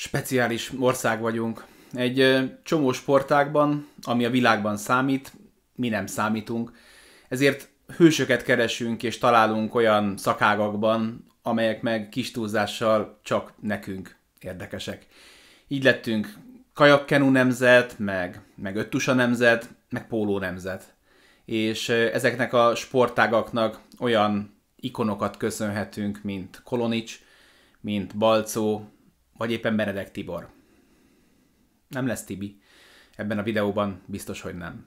speciális ország vagyunk. Egy csomó sportágban, ami a világban számít, mi nem számítunk. Ezért hősöket keresünk és találunk olyan szakágakban, amelyek meg kis túlzással csak nekünk érdekesek. Így lettünk kajakkenu nemzet, meg, meg öttusa nemzet, meg póló nemzet. És ezeknek a sportágaknak olyan ikonokat köszönhetünk, mint Kolonics, mint Balcó, vagy éppen Benedek Tibor. Nem lesz Tibi. Ebben a videóban biztos, hogy nem.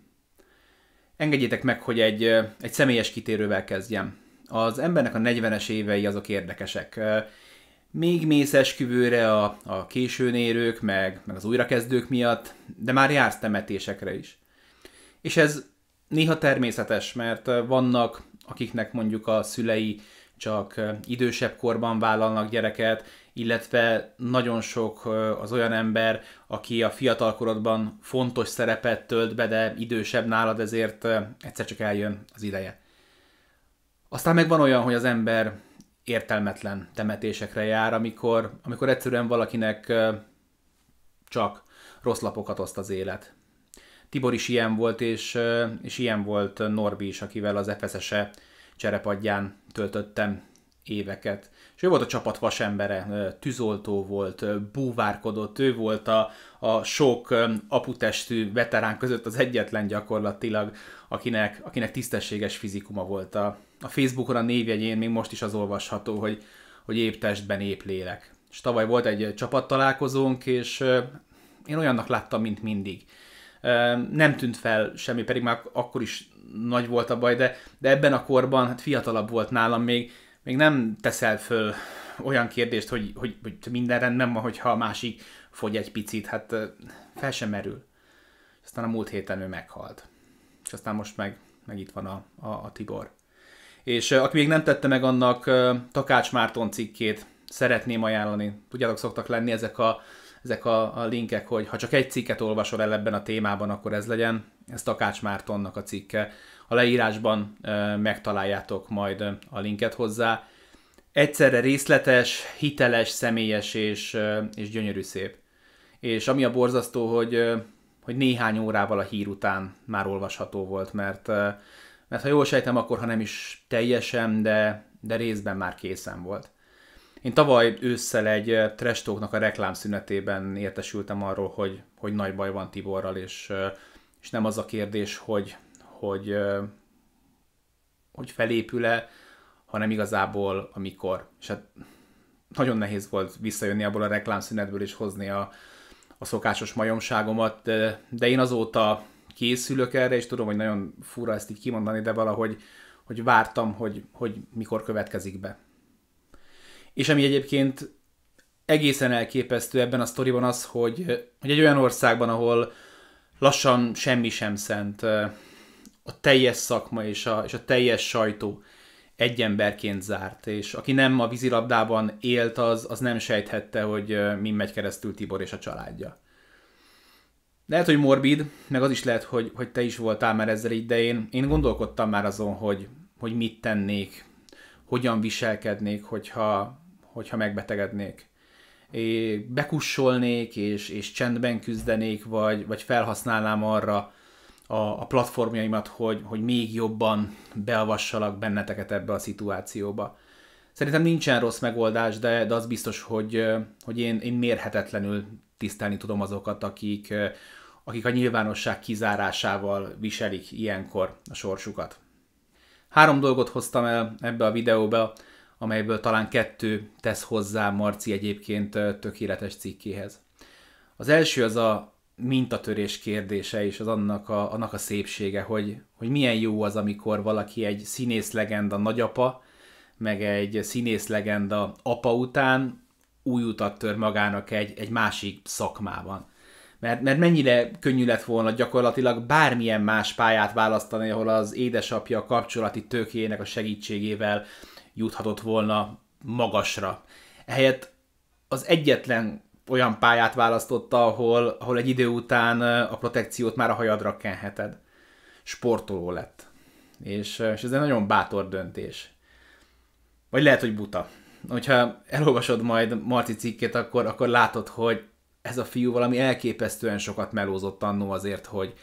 Engedjétek meg, hogy egy, egy személyes kitérővel kezdjem. Az embernek a 40-es évei azok érdekesek. Még mész esküvőre a, a későn érők, meg, meg az újrakezdők miatt, de már jársz temetésekre is. És ez néha természetes, mert vannak, akiknek mondjuk a szülei csak idősebb korban vállalnak gyereket, illetve nagyon sok az olyan ember, aki a fiatalkorodban fontos szerepet tölt be, de idősebb nálad, ezért egyszer csak eljön az ideje. Aztán meg van olyan, hogy az ember értelmetlen temetésekre jár, amikor, amikor egyszerűen valakinek csak rossz lapokat oszt az élet. Tibor is ilyen volt, és, és ilyen volt Norbi is, akivel az Efeszese cserepadján töltöttem éveket. És ő volt a csapat vasembere, tűzoltó volt, búvárkodott, ő volt a, a sok aputestű veterán között az egyetlen gyakorlatilag, akinek, akinek tisztességes fizikuma volt. A, a Facebookon a névjegyén még most is az olvasható, hogy, hogy épp testben épp lélek. És tavaly volt egy csapattalálkozónk, és én olyannak láttam, mint mindig nem tűnt fel semmi, pedig már akkor is nagy volt a baj, de, de ebben a korban hát fiatalabb volt nálam még, még nem teszel föl olyan kérdést, hogy, hogy, hogy minden rendben van, hogyha a másik fogy egy picit, hát fel sem merül. aztán a múlt héten ő meghalt. És aztán most meg, meg itt van a, a, a Tibor. És aki még nem tette meg annak Takács Márton cikkét, szeretném ajánlani. Tudjátok, szoktak lenni ezek a ezek a, a linkek, hogy ha csak egy cikket olvasol el ebben a témában, akkor ez legyen. Ez Takács Mártonnak a cikke. A leírásban e, megtaláljátok majd a linket hozzá. Egyszerre részletes, hiteles, személyes és, és gyönyörű szép. És ami a borzasztó, hogy, hogy néhány órával a hír után már olvasható volt, mert, mert ha jól sejtem, akkor ha nem is teljesen, de, de részben már készen volt. Én tavaly ősszel egy Trestóknak a reklámszünetében értesültem arról, hogy, hogy nagy baj van Tiborral, és, és nem az a kérdés, hogy, hogy, hogy felépül-e, hanem igazából amikor. És hát nagyon nehéz volt visszajönni abból a reklámszünetből és hozni a, a szokásos majomságomat, de, de én azóta készülök erre, és tudom, hogy nagyon fura ezt így kimondani, de valahogy hogy vártam, hogy, hogy mikor következik be. És ami egyébként egészen elképesztő ebben a sztoriban az, hogy, hogy egy olyan országban, ahol lassan semmi sem szent, a teljes szakma és a, és a teljes sajtó egy emberként zárt, és aki nem a vízilabdában élt, az, az nem sejthette, hogy mi megy keresztül Tibor és a családja. Lehet, hogy morbid, meg az is lehet, hogy, hogy te is voltál már ezzel én, Én gondolkodtam már azon, hogy, hogy mit tennék, hogyan viselkednék, hogyha hogyha megbetegednék. É, bekussolnék, és, és csendben küzdenék, vagy, vagy felhasználnám arra a, a platformjaimat, hogy, hogy még jobban beavassalak benneteket ebbe a szituációba. Szerintem nincsen rossz megoldás, de, de az biztos, hogy, hogy én, én mérhetetlenül tisztelni tudom azokat, akik, akik a nyilvánosság kizárásával viselik ilyenkor a sorsukat. Három dolgot hoztam el ebbe a videóba amelyből talán kettő tesz hozzá Marci egyébként tökéletes cikkéhez. Az első az a mintatörés kérdése és az annak a, annak a szépsége, hogy, hogy milyen jó az, amikor valaki egy színész legenda nagyapa, meg egy színész legenda apa után új utat tör magának egy, egy másik szakmában. Mert, mert mennyire könnyű lett volna gyakorlatilag bármilyen más pályát választani, ahol az édesapja kapcsolati tőkéjének a segítségével juthatott volna magasra. Ehelyett az egyetlen olyan pályát választotta, ahol, ahol egy idő után eh, a protekciót már a hajadra kenheted. Sportoló lett. És, eh, és ez egy nagyon bátor döntés. Vagy lehet, hogy buta. Hogyha elolvasod majd Marci cikkét, akkor, akkor látod, hogy ez a fiú valami elképesztően sokat melózott annó azért, hogy,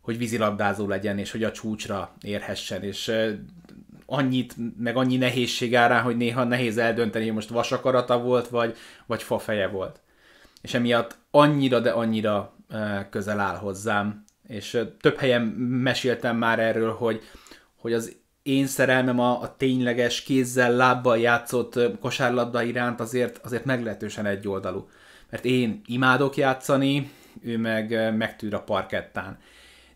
hogy vízilabdázó legyen, és hogy a csúcsra érhessen, és eh, annyit, meg annyi nehézség áll rá, hogy néha nehéz eldönteni, hogy most vasakarata volt, vagy, vagy feje volt. És emiatt annyira, de annyira közel áll hozzám. És több helyen meséltem már erről, hogy, hogy az én szerelmem a, a tényleges kézzel, lábbal játszott kosárlabda iránt azért, azért meglehetősen egyoldalú. Mert én imádok játszani, ő meg megtűr a parkettán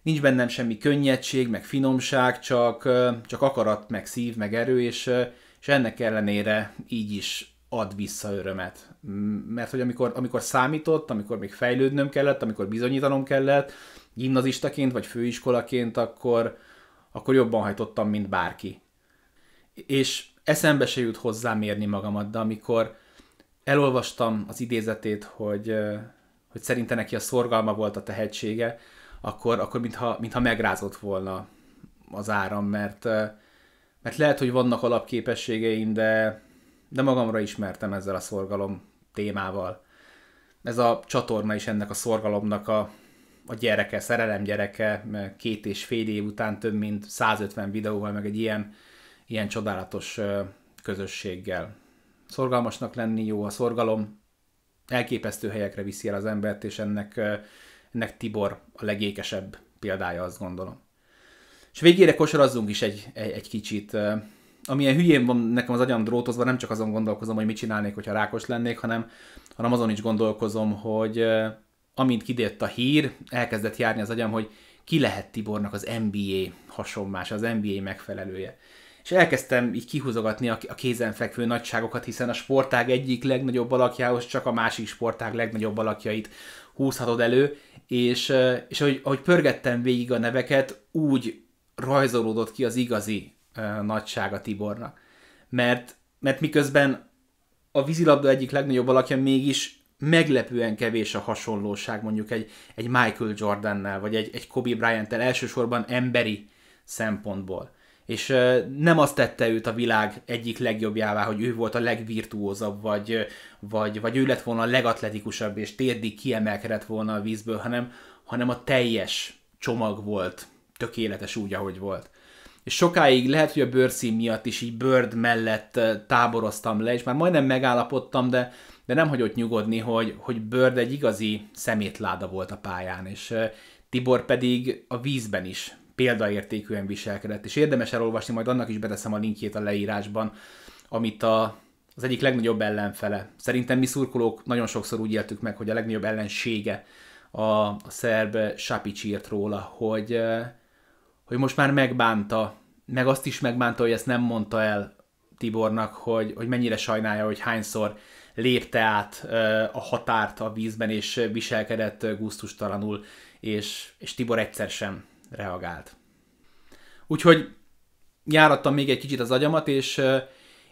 nincs bennem semmi könnyedség, meg finomság, csak, csak akarat, meg szív, meg erő, és, és ennek ellenére így is ad vissza örömet. Mert hogy amikor, amikor számított, amikor még fejlődnöm kellett, amikor bizonyítanom kellett, gimnazistaként vagy főiskolaként, akkor, akkor jobban hajtottam, mint bárki. És eszembe se jut hozzá mérni magamat, de amikor elolvastam az idézetét, hogy, hogy szerinte neki a szorgalma volt a tehetsége, akkor, akkor mintha, mintha megrázott volna az áram, mert, mert lehet, hogy vannak alapképességeim, de, de magamra ismertem ezzel a szorgalom témával. Ez a csatorna is ennek a szorgalomnak a, a gyereke, szerelem gyereke, két és fél év után több mint 150 videóval, meg egy ilyen, ilyen csodálatos közösséggel. Szorgalmasnak lenni jó a szorgalom, elképesztő helyekre viszi el az embert, és ennek ennek Tibor a legékesebb példája, azt gondolom. És végére kosarazzunk is egy, egy, egy kicsit. Amilyen hülyén van nekem az agyam drótozva, nem csak azon gondolkozom, hogy mit csinálnék, hogyha rákos lennék, hanem, hanem azon is gondolkozom, hogy amint kidért a hír, elkezdett járni az agyam, hogy ki lehet Tibornak az NBA hasonlás, az NBA megfelelője. És elkezdtem így kihúzogatni a kézenfekvő nagyságokat, hiszen a sportág egyik legnagyobb alakjához csak a másik sportág legnagyobb alakjait húzhatod elő, és, és ahogy, ahogy pörgettem végig a neveket, úgy rajzolódott ki az igazi nagysága Tibornak. Mert, mert miközben a vízilabda egyik legnagyobb alakja mégis meglepően kevés a hasonlóság mondjuk egy, egy Michael Jordannel, vagy egy, egy Kobe Bryant-tel elsősorban emberi szempontból és nem azt tette őt a világ egyik legjobbjává, hogy ő volt a legvirtuózabb, vagy, vagy, vagy ő lett volna a legatletikusabb, és térdig kiemelkedett volna a vízből, hanem, hanem a teljes csomag volt tökéletes úgy, ahogy volt. És sokáig lehet, hogy a bőrszín miatt is így bőrd mellett táboroztam le, és már majdnem megállapodtam, de, de nem hagyott nyugodni, hogy, hogy bőrd egy igazi szemétláda volt a pályán, és Tibor pedig a vízben is példaértékűen viselkedett, és érdemes elolvasni, majd annak is beteszem a linkjét a leírásban, amit a, az egyik legnagyobb ellenfele. Szerintem mi szurkolók nagyon sokszor úgy éltük meg, hogy a legnagyobb ellensége a, a szerb Sapic írt róla, hogy, hogy most már megbánta, meg azt is megbánta, hogy ezt nem mondta el Tibornak, hogy, hogy mennyire sajnálja, hogy hányszor lépte át a határt a vízben, és viselkedett gusztustalanul, és, és Tibor egyszer sem reagált. Úgyhogy járattam még egy kicsit az agyamat, és,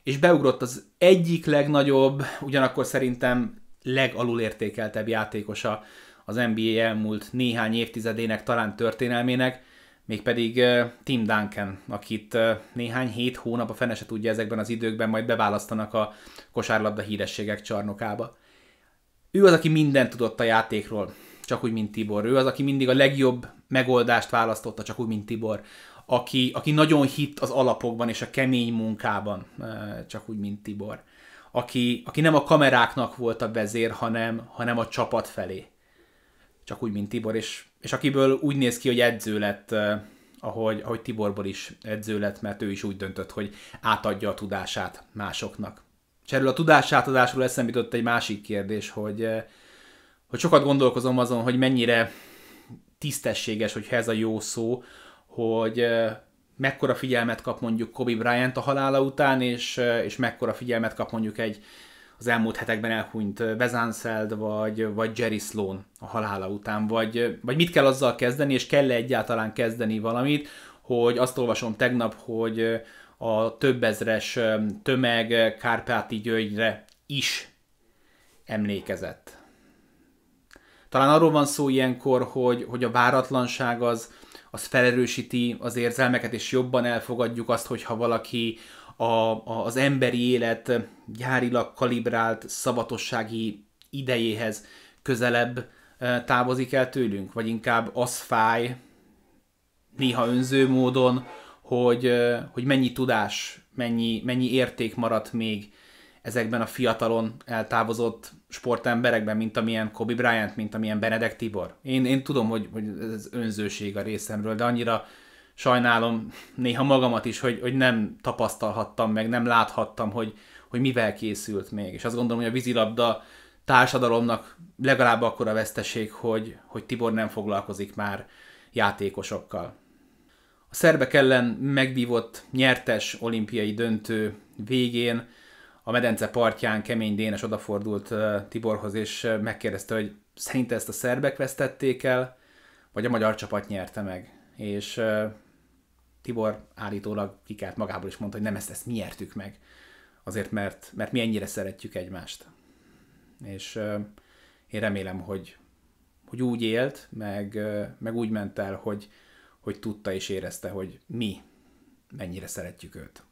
és beugrott az egyik legnagyobb, ugyanakkor szerintem legalulértékeltebb játékosa az NBA elmúlt néhány évtizedének, talán történelmének, mégpedig Tim Duncan, akit néhány hét hónap a fene se tudja ezekben az időkben, majd beválasztanak a kosárlabda hírességek csarnokába. Ő az, aki mindent tudott a játékról csak úgy, mint Tibor. Ő az, aki mindig a legjobb megoldást választotta, csak úgy, mint Tibor. Aki, aki nagyon hitt az alapokban és a kemény munkában, csak úgy, mint Tibor. Aki, aki nem a kameráknak volt a vezér, hanem, hanem a csapat felé. Csak úgy, mint Tibor. És, és akiből úgy néz ki, hogy edző lett, ahogy, ahogy Tiborból is edző lett, mert ő is úgy döntött, hogy átadja a tudását másoknak. És erről a tudásátadásról eszembe jutott egy másik kérdés, hogy, hogy sokat gondolkozom azon, hogy mennyire tisztességes, hogy ez a jó szó, hogy mekkora figyelmet kap mondjuk Kobe Bryant a halála után, és, és mekkora figyelmet kap mondjuk egy az elmúlt hetekben elhunyt Bezánszeld, vagy, vagy Jerry Sloan a halála után, vagy, vagy mit kell azzal kezdeni, és kell-e egyáltalán kezdeni valamit, hogy azt olvasom tegnap, hogy a több ezres tömeg Kárpáti Györgyre is emlékezett. Talán arról van szó ilyenkor, hogy, hogy a váratlanság az, az felerősíti az érzelmeket, és jobban elfogadjuk azt, hogyha valaki a, a, az emberi élet gyárilag kalibrált szabatossági idejéhez közelebb e, távozik el tőlünk, vagy inkább az fáj, néha önző módon, hogy, e, hogy mennyi tudás, mennyi, mennyi érték maradt még ezekben a fiatalon eltávozott sportemberekben, mint amilyen Kobe Bryant, mint amilyen Benedek Tibor. Én, én tudom, hogy, hogy ez önzőség a részemről, de annyira sajnálom néha magamat is, hogy, hogy nem tapasztalhattam meg, nem láthattam, hogy, hogy mivel készült még. És azt gondolom, hogy a vízilabda társadalomnak legalább akkora veszteség, hogy, hogy Tibor nem foglalkozik már játékosokkal. A szerbek ellen megvívott nyertes olimpiai döntő végén a medence partján Kemény Dénes odafordult Tiborhoz, és megkérdezte, hogy szerinte ezt a szerbek vesztették el, vagy a magyar csapat nyerte meg. És Tibor állítólag kikelt magából is mondta, hogy nem ezt, ezt mi nyertük meg. Azért, mert, mert mi ennyire szeretjük egymást. És én remélem, hogy, hogy úgy élt, meg, meg úgy ment el, hogy, hogy tudta és érezte, hogy mi mennyire szeretjük őt.